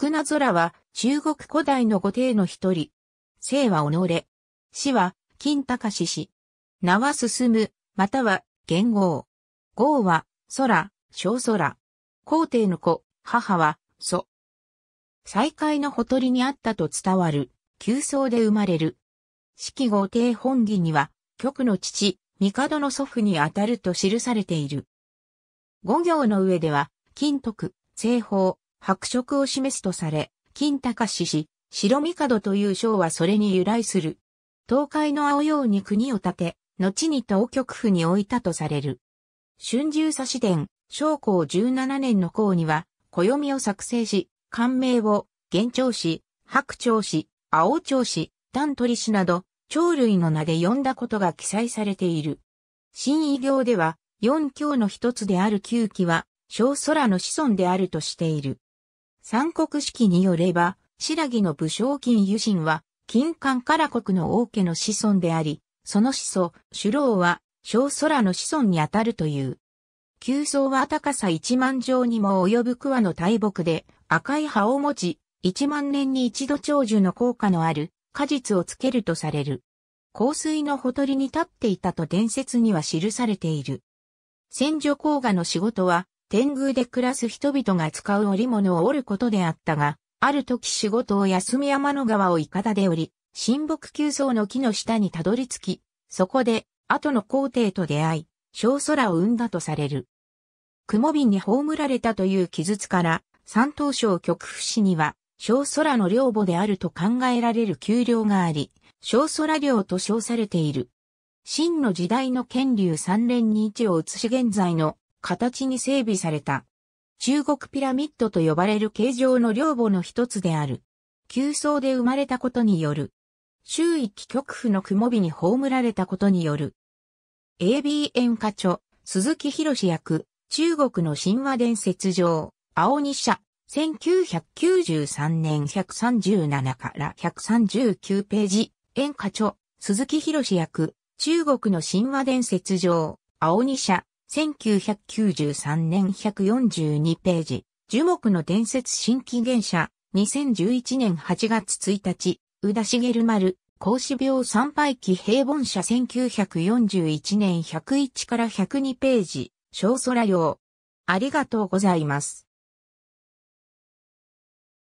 少な空は中国古代の御帝の一人。生は己。死は金高志氏。名は進む、または元号。号は空、小空。皇帝の子、母は祖。再会のほとりにあったと伝わる、旧僧で生まれる。四季号帝本義には、極の父、帝の祖父にあたると記されている。五行の上では、金徳、正法、白色を示すとされ、金高氏氏、白帝という章はそれに由来する。東海の青ように国を建て、後に東極府に置いたとされる。春秋差し伝、昭光17年の項には、暦を作成し、官名を、元朝氏、白朝氏、青朝氏、丹取氏など、鳥類の名で呼んだことが記載されている。新異行では、四教の一つである九鬼は、小空の子孫であるとしている。三国式によれば、白木の武将金油神は、金冠から国の王家の子孫であり、その子孫、首老は、小空の子孫にあたるという。旧層は高さ一万丈にも及ぶ桑の大木で、赤い葉を持ち、一万年に一度長寿の効果のある果実をつけるとされる。香水のほとりに立っていたと伝説には記されている。戦女甲賀の仕事は、天宮で暮らす人々が使う織物を織ることであったが、ある時仕事を休み山の川をイカダで織り、神木急層の木の下にたどり着き、そこで、後の皇帝と出会い、小空を生んだとされる。雲瓶に葬られたという記述から、山東省極府市には、小空の領母であると考えられる丘陵があり、小空領と称されている。真の時代の権竜三連に位置を移し現在の形に整備された。中国ピラミッドと呼ばれる形状の両母の一つである。急層で生まれたことによる。周囲極府の雲火に葬られたことによる。ABN 課長、鈴木博士役、中国の神話伝説上、青二社、1993年137から139ページ、演課長、鈴木博士役、中国の神話伝説上、青二社、1993年142ページ、樹木の伝説新紀元社、2011年8月1日、宇田茂丸、孔子病参拝記平凡社1941年101から102ページ、小空用。ありがとうございます。